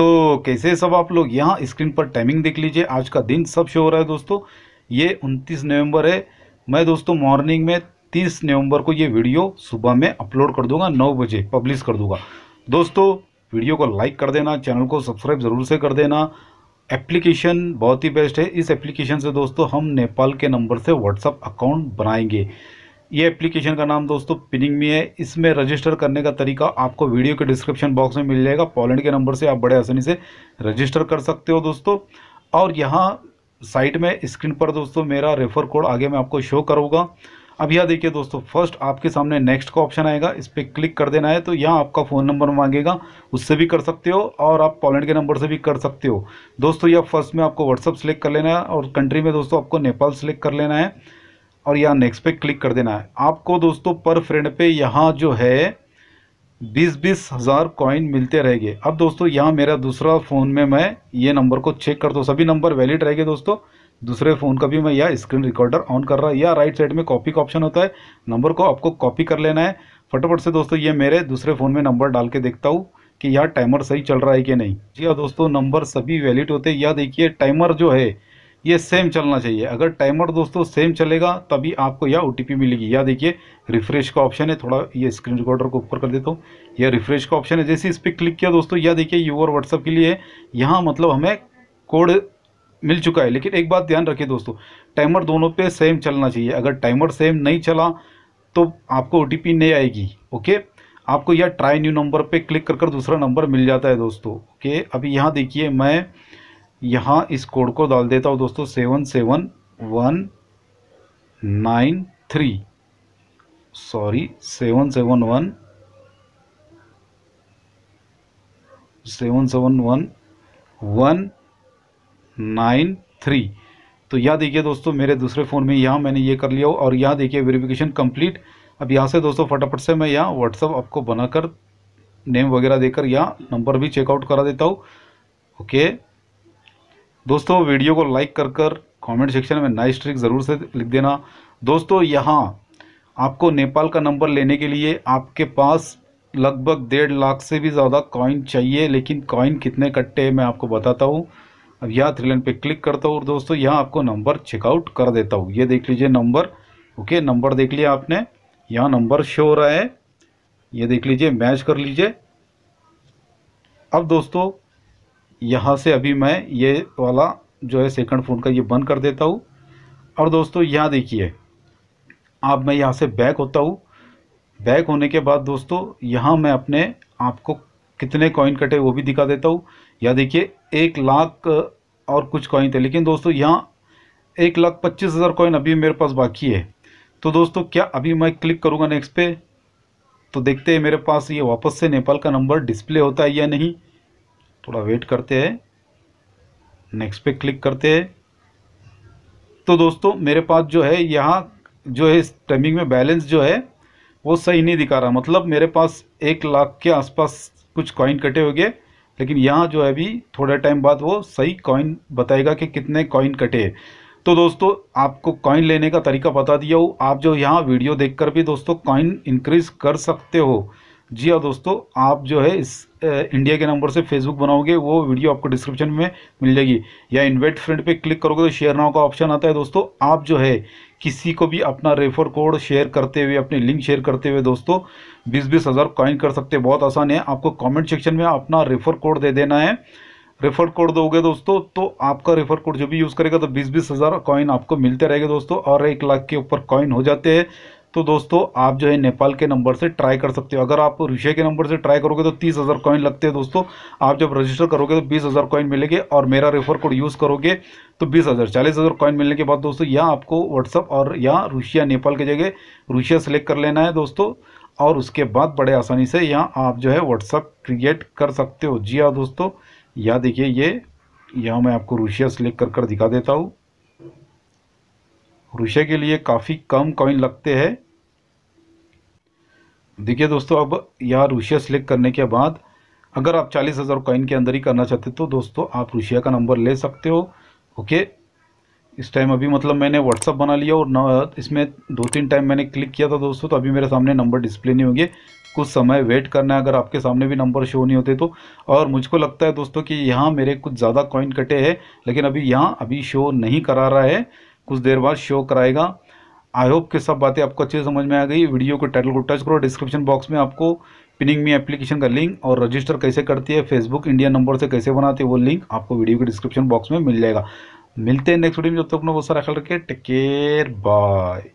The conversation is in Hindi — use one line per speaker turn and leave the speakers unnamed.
तो कैसे सब आप लोग यहाँ स्क्रीन पर टाइमिंग देख लीजिए आज का दिन सब शो हो रहा है दोस्तों ये 29 नवंबर है मैं दोस्तों मॉर्निंग में 30 नवंबर को ये वीडियो सुबह में अपलोड कर दूंगा 9 बजे पब्लिश कर दूंगा दोस्तों वीडियो को लाइक कर देना चैनल को सब्सक्राइब ज़रूर से कर देना एप्लीकेशन बहुत ही बेस्ट है इस एप्लीकेशन से दोस्तों हम नेपाल के नंबर से व्हाट्सअप अकाउंट बनाएंगे ये एप्लीकेशन का नाम दोस्तों पिनिंग मी है इसमें रजिस्टर करने का तरीका आपको वीडियो के डिस्क्रिप्शन बॉक्स में मिल जाएगा पोलैंड के नंबर से आप बड़े आसानी से रजिस्टर कर सकते हो दोस्तों और यहाँ साइट में स्क्रीन पर दोस्तों मेरा रेफर कोड आगे मैं आपको शो करूँगा अब यह देखिए दोस्तों फर्स्ट आपके सामने नेक्स्ट का ऑप्शन आएगा इस पर क्लिक कर देना है तो यहाँ आपका फ़ोन नंबर मांगेगा उससे भी कर सकते हो और आप पोलैंड के नंबर से भी कर सकते हो दोस्तों यह फर्स्ट में आपको व्हाट्सअप सेलेक्ट कर लेना है और कंट्री में दोस्तों आपको नेपाल सेलेक्ट कर लेना है और यहाँ नेक्स्ट पे क्लिक कर देना है आपको दोस्तों पर फ्रेंड पे यहाँ जो है बीस बीस हज़ार कॉइन मिलते रहेंगे अब दोस्तों यहाँ मेरा दूसरा फ़ोन में मैं ये नंबर को चेक करता हूँ सभी नंबर वैलिड रहेंगे दोस्तों दूसरे फ़ोन का भी मैं यह स्क्रीन रिकॉर्डर ऑन कर रहा है या राइट साइड में कॉपी का ऑप्शन होता है नंबर को आपको कॉपी कर लेना है फटाफट से दोस्तों ये मेरे दूसरे फ़ोन में नंबर डाल के देखता हूँ कि यह टाइमर सही चल रहा है कि नहीं जी हाँ दोस्तों नंबर सभी वैलिड होते हैं या देखिए टाइमर जो है ये सेम चलना चाहिए अगर टाइमर दोस्तों सेम चलेगा तभी आपको यह ओ मिलेगी या देखिए रिफ्रेश का ऑप्शन है थोड़ा ये स्क्रीन रिकॉर्डर को ऊपर कर देता हूँ यह रिफ्रेश का ऑप्शन है जैसे इस पर क्लिक किया दोस्तों यह देखिए यू और व्हाट्सअप के लिए यहाँ मतलब हमें कोड मिल चुका है लेकिन एक बात ध्यान रखिए दोस्तों टाइमर दोनों पे सेम चलना चाहिए अगर टाइमर सेम नहीं चला तो आपको ओ नहीं आएगी ओके आपको यह ट्राई न्यू नंबर पे क्लिक कर कर दूसरा नंबर मिल जाता है दोस्तों ओके अभी यहाँ देखिए मैं यहाँ इस कोड को डाल देता हूँ दोस्तों seven seven one nine three sorry seven seven one seven seven one one nine three तो यह देखिए दोस्तों मेरे दूसरे फ़ोन में यहाँ मैंने ये कर लिया और यहाँ देखिए वेरिफिकेशन कंप्लीट अब यहाँ से दोस्तों फटाफट से मैं यहाँ व्हाट्सअप आपको बनाकर नेम वगैरह देकर यहाँ नंबर भी चेकआउट करा देता हूँ ओके okay. दोस्तों वीडियो को लाइक कर कर कॉमेंट सेक्शन में नाइस ट्रिक ज़रूर से लिख देना दोस्तों यहाँ आपको नेपाल का नंबर लेने के लिए आपके पास लगभग डेढ़ लाख से भी ज़्यादा कॉइन चाहिए लेकिन कॉइन कितने कट्टे मैं आपको बताता हूँ अब यहाँ थ्री लाइन पे क्लिक करता हूँ और दोस्तों यहाँ आपको नंबर चेकआउट कर देता हूँ ये देख लीजिए नंबर ओके नंबर देख लिया आपने यहाँ नंबर शो हो रहा है ये देख लीजिए मैच कर लीजिए अब दोस्तों यहाँ से अभी मैं ये वाला जो है सेकंड फोन का ये बंद कर देता हूँ और दोस्तों यहाँ देखिए अब मैं यहाँ से बैक होता हूँ बैक होने के बाद दोस्तों यहाँ मैं अपने आपको कितने कॉइन कटे वो भी दिखा देता हूँ या देखिए एक लाख और कुछ कॉइन थे लेकिन दोस्तों यहाँ एक लाख पच्चीस हज़ार कॉइन अभी मेरे पास बाकी है तो दोस्तों क्या अभी मैं क्लिक करूँगा नेक्स्ट पे तो देखते हैं मेरे पास ये वापस से नेपाल का नंबर डिस्प्ले होता है या नहीं थोड़ा वेट करते हैं नेक्स्ट पे क्लिक करते हैं तो दोस्तों मेरे पास जो है यहाँ जो है इस टाइमिंग में बैलेंस जो है वो सही नहीं दिखा रहा मतलब मेरे पास एक लाख के आसपास कुछ कॉइन कटे हो गए लेकिन यहाँ जो है अभी थोड़ा टाइम बाद वो सही कॉइन बताएगा कि कितने कॉइन कटे तो दोस्तों आपको कॉइन लेने का तरीका बता दिया हूँ आप जो यहाँ वीडियो देखकर भी दोस्तों कॉइन इंक्रीज़ कर सकते हो जी हाँ दोस्तों आप जो है इस इंडिया के नंबर से फेसबुक बनाओगे वो वीडियो आपको डिस्क्रिप्शन में मिल जाएगी या इन्वेट फ्रेंड पे क्लिक करोगे तो शेयर नाव का ऑप्शन आता है दोस्तों आप जो है किसी को भी अपना रेफर कोड शेयर करते हुए अपने लिंक शेयर करते हुए दोस्तों बीस बीस हज़ार कॉइन कर सकते हैं बहुत आसान है आपको कॉमेंट सेक्शन में अपना रेफर कोड दे देना है रेफर कोड दोगे दोस्तों तो आपका रेफर कोड जो भी यूज़ करेगा तो बीस बीस हज़ार कॉइन आपको मिलते रहेगा दोस्तों और एक लाख के ऊपर कॉइन हो जाते हैं तो दोस्तों आप जो है नेपाल के नंबर से ट्राई कर सकते हो अगर आप रुशिया के नंबर से ट्राई करोगे तो तीस हज़ार कॉइन लगते हैं दोस्तों आप जब रजिस्टर करोगे तो बीस हज़ार कॉइन मिलेंगे और मेरा रेफर कोड यूज़ करोगे तो बीस हज़ार चालीस हज़ार कॉइन मिलने के बाद दोस्तों यहाँ आपको व्हाट्सअप और यहाँ रुशिया नेपाल की जगह रुशिया सेलेक्ट कर लेना है दोस्तों और उसके बाद बड़े आसानी से यहाँ आप जो है व्हाट्सअप क्रिएट कर सकते हो जी हाँ दोस्तों या देखिए ये यहाँ मैं आपको रुशिया सेलेक्ट कर कर दिखा देता हूँ रुषे के लिए काफ़ी कम कॉइन लगते हैं देखिए दोस्तों अब यह रुशिया सेलेक्ट करने के बाद अगर आप चालीस हज़ार कॉइन के अंदर ही करना चाहते तो दोस्तों आप रुशिया का नंबर ले सकते हो ओके इस टाइम अभी मतलब मैंने व्हाट्सअप बना लिया और ना इसमें दो तीन टाइम मैंने क्लिक किया था दोस्तों तो अभी मेरे सामने नंबर डिस्प्ले नहीं होंगे कुछ समय वेट करना है अगर आपके सामने भी नंबर शो नहीं होते तो और मुझको लगता है दोस्तों कि यहाँ मेरे कुछ ज़्यादा कॉइन कटे हैं लेकिन अभी यहाँ अभी शो नहीं करा रहा है कुछ देर बाद शो कराएगा आई होप कि सब बातें आपको अच्छे से समझ में आ गई वीडियो के टाइटल को टच करो डिस्क्रिप्शन बॉक्स में आपको पिनिंग मी एप्लीकेशन का लिंक और रजिस्टर कैसे करती है फेसबुक इंडिया नंबर से कैसे बनाती है वो लिंक आपको वीडियो के डिस्क्रिप्शन बॉक्स में मिल जाएगा मिलते हैं नेक्स्ट वीडियो में जब तक अपना बहुत सारा ख्याल रखिए टेक केयर बाय